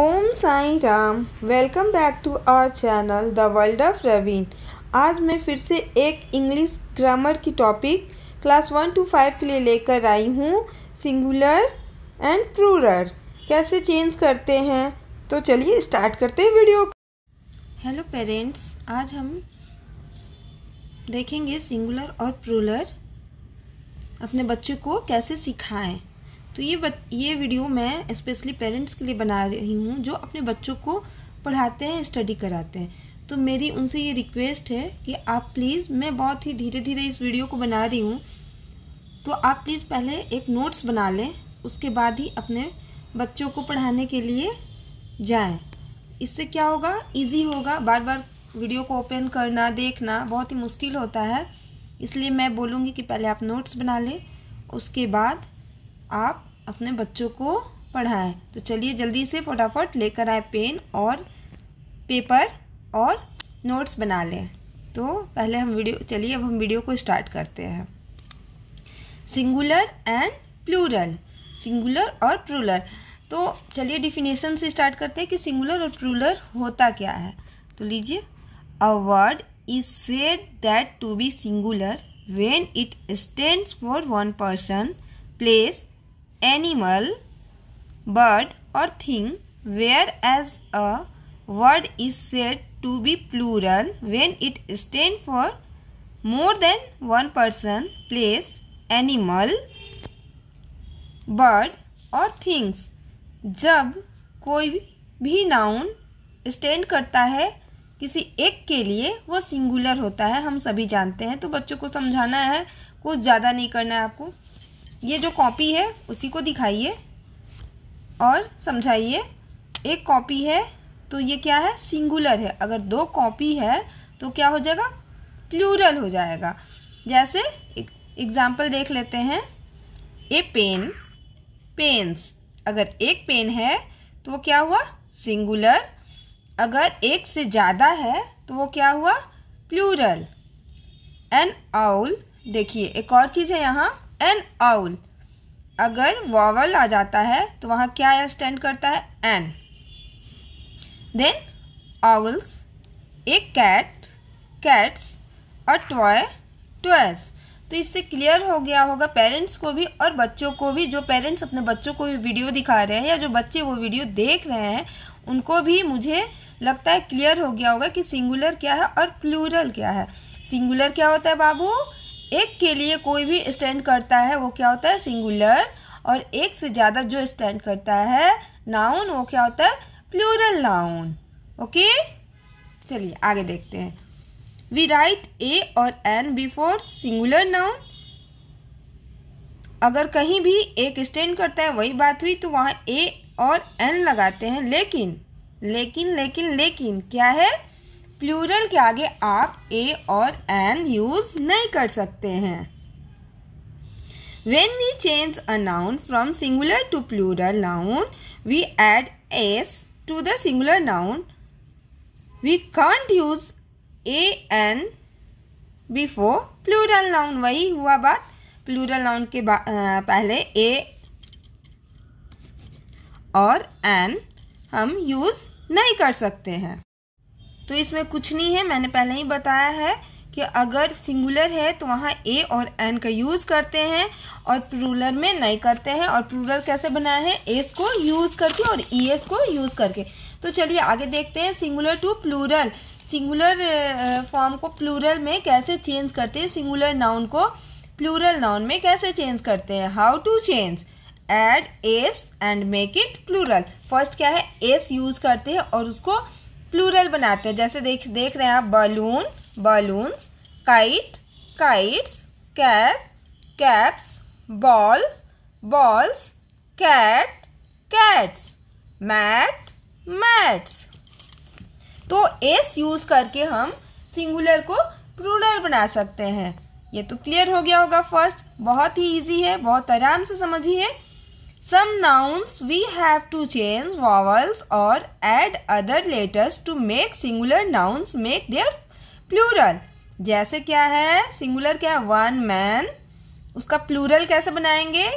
Om Sai Ram welcome back to our channel the world of Raveen आज मैं फिर से एक इंग्लिश ग्रामर की topic class one two five के लिए लेकर आई हूँ सिंगुलर एंड प्रूरर कैसे चेंज करते हैं तो चलिए स्टार्ट करते हैं वीडियो हेलो पेरेंट्स आज हम देखेंगे सिंगुलर और प्लूरल अपने बच्चों को कैसे सिखाएं तो ये ये वीडियो मैं स्पेशली पेरेंट्स के लिए बना रही हूँ जो अपने बच्चों को पढ़ाते हैं स्टडी कराते हैं तो मेरी उनसे ये रिक्वेस्ट है कि आप प्लीज़ मैं बहुत ही धीरे धीरे इस वीडियो को बना रही हूँ तो आप प्लीज़ पहले एक नोट्स बना लें उसके बाद ही अपने बच्चों को पढ़ाने के लिए जाएं इससे क्या होगा इजी होगा बार बार वीडियो को ओपन करना देखना बहुत ही मुश्किल होता है इसलिए मैं बोलूँगी कि पहले आप नोट्स बना लें उसके बाद आप अपने बच्चों को पढ़ाएं तो चलिए जल्दी से फटाफट लेकर आए पेन और पेपर और नोट्स बना लें तो पहले हम वीडियो चलिए अब हम वीडियो को स्टार्ट करते हैं सिंगुलर एंड प्लूरल सिंगुलर और प्लूरल तो चलिए डिफिनेशन से स्टार्ट करते हैं कि सिंगुलर और प्लूरल होता क्या है तो लीजिए a word is said that to be singular when it stand for one person place animal, bird or thing whereas a word is said to be plural when it stands for more than one person, place, animal, bird और things जब कोई भी noun stand करता है किसी एक के लिए वो सिंगुलर होता है हम सभी जानते हैं तो बच्चों को समझाना है कुछ ज़्यादा नहीं करना है आपको ये जो कॉपी है उसी को दिखाइए और समझाइए एक कॉपी है तो ये क्या है सिंगुलर है अगर दो कॉपी है तो क्या हो जाएगा प्लूरल हो जाएगा जैसे एग्जाम्पल देख लेते हैं ए पेन पेन्स अगर एक पेन है तो वो क्या हुआ सिंगुलर अगर एक से ज़्यादा है तो वो क्या हुआ प्लूरल एन आउल देखिए एक और चीज़ है यहाँ एन आउल अगर वॉवल आ जाता है तो वहां क्या स्टैंड करता है एन देन आउल्स एक कैट कैट्स और टॉय टॉयस तो इससे क्लियर हो गया होगा पेरेंट्स को भी और बच्चों को भी जो पेरेंट्स अपने बच्चों को वीडियो दिखा रहे हैं या जो बच्चे वो वीडियो देख रहे हैं उनको भी मुझे लगता है क्लियर हो गया होगा कि सिंगुलर क्या है और प्लूरल क्या है सिंगुलर क्या होता है बाबू एक के लिए कोई भी स्टैंड करता है वो क्या होता है सिंगुलर और एक से ज़्यादा जो स्टैंड करता है नाउन वो क्या होता है प्लूरल नाउन ओके चलिए आगे देखते हैं वी राइट ए और एन बिफोर सिंगुलर नाउन अगर कहीं भी एक स्टैंड करता है वही बात हुई तो वहां ए और एन लगाते हैं लेकिन लेकिन लेकिन लेकिन क्या है प्लूरल के आगे आप ए और एन यूज नहीं कर सकते हैं when we change a noun from singular to plural noun we add S to the singular noun we can't use a an before plural noun वही हुआ बात प्लूरल नाउन के पहले ए और एन हम यूज नहीं कर सकते हैं तो इसमें कुछ नहीं है मैंने पहले ही बताया है कि अगर सिंगुलर है तो वहाँ ए और एन का यूज़ करते हैं और प्रूलर में नहीं करते हैं और प्रूलर कैसे बनाया है एस को यूज़ करके और ई e एस को यूज़ करके तो चलिए आगे देखते हैं singular to plural singular form को प्लूरल में कैसे चेंज करते हैं सिंगुलर नाउन को प्लूरल नाउन में कैसे चेंज करते हैं how to change add S and make it plural first क्या है एस यूज़ करते हैं और उसको प्लूरल बनाते हैं जैसे देख देख रहे हैं आप balloon balloons kite kites cap caps ball balls cat cats mat mats तो एस यूज करके हम सिंगुलर को प्लूरल बना सकते हैं ये तो क्लियर हो गया होगा फर्स्ट बहुत ही इजी है बहुत आराम से समझिए Some nouns we have to change vowels or add other letters to make singular nouns make their plural. जैसे क्या है सिंगुलर क्या है वन मैन उसका प्लूरल कैसे बनाएंगे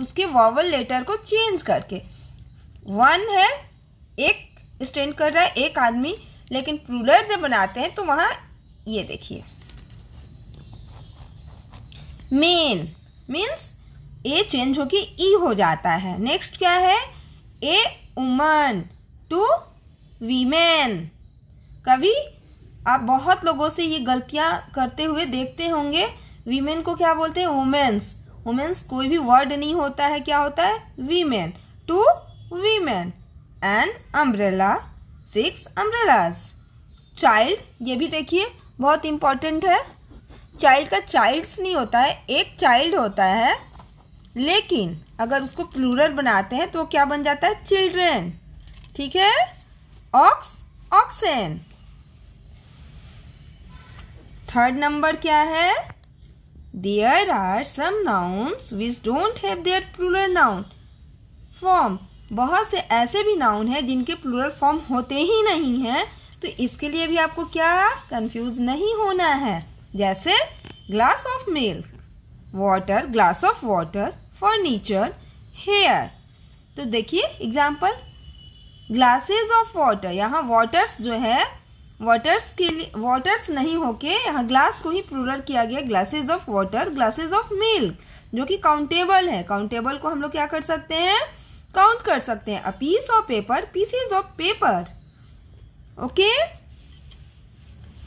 उसके वॉवल लेटर को चेंज करके वन है एक स्टैंड कर रहा है एक आदमी लेकिन प्लूरल जब बनाते हैं तो वहां ये देखिए मेन मीन्स ए चेंज होके ई e हो जाता है नेक्स्ट क्या है ए उमन टू वीमेन कभी आप बहुत लोगों से ये गलतियां करते हुए देखते होंगे वीमेन को क्या बोलते हैं वुमेन्स वुमेन्स कोई भी वर्ड नहीं होता है क्या होता है women to women and umbrella six umbrellas child ये भी देखिए बहुत इंपॉर्टेंट है चाइल्ड का चाइल्ड्स नहीं होता है एक चाइल्ड होता है लेकिन अगर उसको प्लूरल बनाते हैं तो क्या बन जाता है चिल्ड्रेन ठीक है ऑक्स ऑक्सेन थर्ड नंबर क्या है there are some nouns which don't have their plural noun form बहुत से ऐसे भी नाउन हैं जिनके प्लूरल फॉर्म होते ही नहीं हैं तो इसके लिए भी आपको क्या कंफ्यूज नहीं होना है जैसे glass of milk water glass of water furniture hair तो देखिए एग्जाम्पल ग्लासेस ऑफ वाटर यहाँ वाटर्स जो है वाटर्स के लिए वाटर्स नहीं होके यहाँ ग्लास को ही प्रूलर किया गया glasses of water glasses of milk जो कि काउंटेबल है काउंटेबल को हम लोग क्या कर सकते हैं काउंट कर सकते हैं a piece of paper pieces of paper okay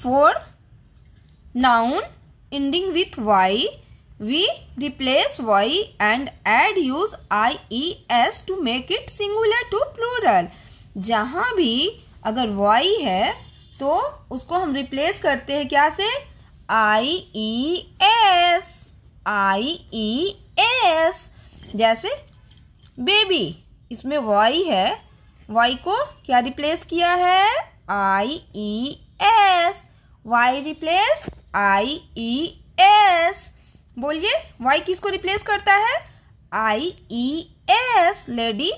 for noun ending with Y We replace y and add use ies to make it singular to plural. जहाँ भी अगर y है तो उसको हम रिप्लेस करते हैं क्या से I E S I E S जैसे बेबी इसमें y है y को क्या रिप्लेस किया है I E S y replace I E S बोलिए वाई किसको रिप्लेस करता है I E S lady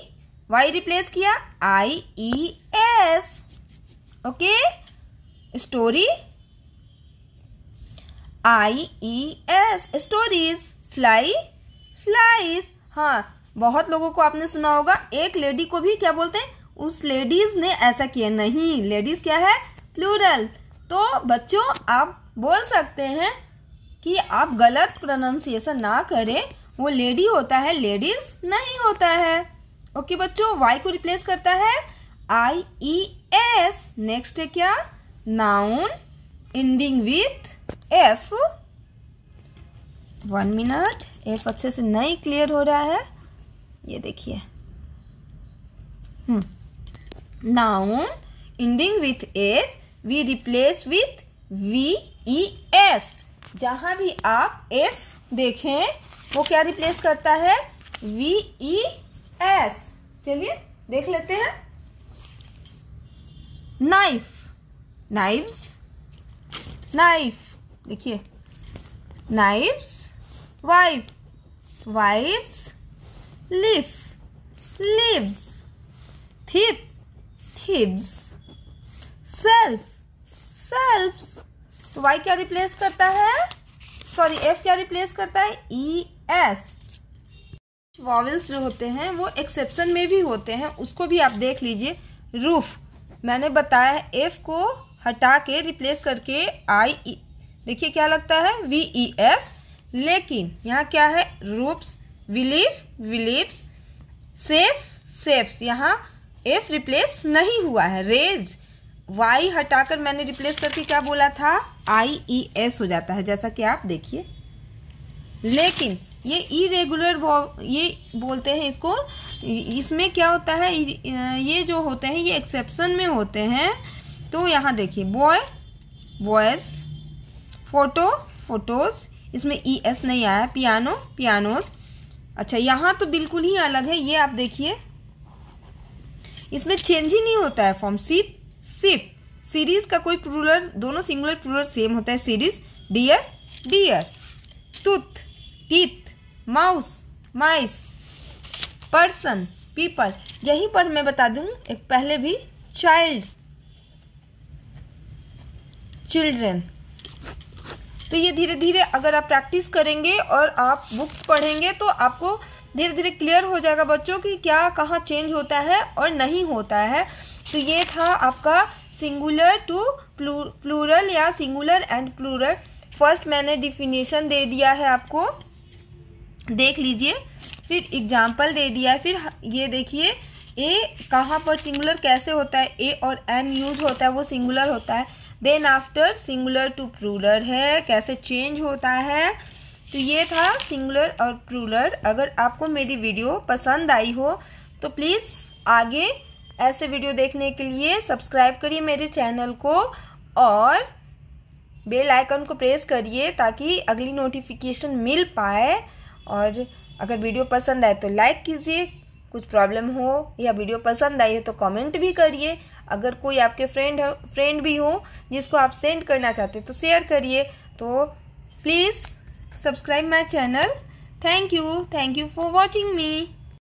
Y replace किया I E S okay story I E S stories fly flies हाँ बहुत लोगों को आपने सुना होगा एक लेडी को भी क्या बोलते हैं उस लेडीज ने ऐसा किया नहीं लेडीज क्या है प्लूरल तो बच्चों आप बोल सकते हैं कि आप गलत प्रोनाउंसिएशन ना करें वो लेडी होता है लेडीज नहीं होता है ओके बच्चों वाई को रिप्लेस करता है आई ई एस नेक्स्ट है क्या noun ending with F one minute F अच्छे से नहीं क्लियर हो रहा है ये देखिए noun ending with F we replace with V E S जहां भी आप एफ देखें वो क्या रिप्लेस करता है वी ई एस चलिए देख लेते हैं नाइफ नाइव्स नाइफ देखिए knives wife wives leaf leaves thief thieves self selfs तो वाई क्या रिप्लेस करता है सॉरी एफ क्या रिप्लेस करता है ई एस वॉवल्स जो होते हैं वो एक्सेप्शन में भी होते हैं उसको भी आप देख लीजिए रूफ मैंने बताया है एफ को हटा के रिप्लेस करके आई e. देखिए क्या लगता है वी ई एस लेकिन यहाँ क्या है roofs belief beliefs safe safes यहाँ एफ रिप्लेस नहीं हुआ है रेज वाई हटाकर मैंने रिप्लेस करके क्या बोला था आई ई एस हो जाता है जैसा कि आप देखिए लेकिन ये इरेगुलर ये बोलते हैं इसको इसमें क्या होता है ये जो होते हैं ये एक्सेप्शन में होते हैं तो यहाँ देखिए बॉय बॉयस फोटो फोटोज इसमें ई e, एस नहीं आया पियानो पियानोज अच्छा यहाँ तो बिल्कुल ही अलग है ये आप देखिए इसमें चेंज ही नहीं होता है फॉर्म सिप सिर्फ सीरीज का कोई प्रूलर दोनों सिंगुलर प्रूलर सेम होता है series deer deer tooth teeth mouse mice person people यहीं पर मैं बता दू एक पहले भी चाइल्ड चिल्ड्रेन तो ये धीरे धीरे अगर आप प्रैक्टिस करेंगे और आप बुक्स पढ़ेंगे तो आपको धीरे धीरे क्लियर हो जाएगा बच्चों कि क्या कहाँ चेंज होता है और नहीं होता है तो ये था आपका सिंगुलर टू प्लूरल या सिंगुलर एंड प्लूरल फर्स्ट मैंने डिफिनेशन दे दिया है आपको देख लीजिए फिर एग्जाम्पल दे दिया है फिर ये देखिए ए कहाँ पर सिंगुलर कैसे होता है ए और एन यूज होता है वो सिंगुलर होता है then after singular to plural है कैसे चेंज होता है तो ये था सिंगुलर और प्लूरल अगर आपको मेरी वीडियो पसंद आई हो तो प्लीज़ आगे ऐसे वीडियो देखने के लिए सब्सक्राइब करिए मेरे चैनल को और बेल आइकन को प्रेस करिए ताकि अगली नोटिफिकेशन मिल पाए और अगर वीडियो पसंद आए तो लाइक कीजिए कुछ प्रॉब्लम हो या वीडियो पसंद आई हो तो कमेंट भी करिए अगर कोई आपके फ्रेंड फ्रेंड भी हो जिसको आप सेंड करना चाहते तो शेयर करिए तो please subscribe my channel thank you thank you for watching me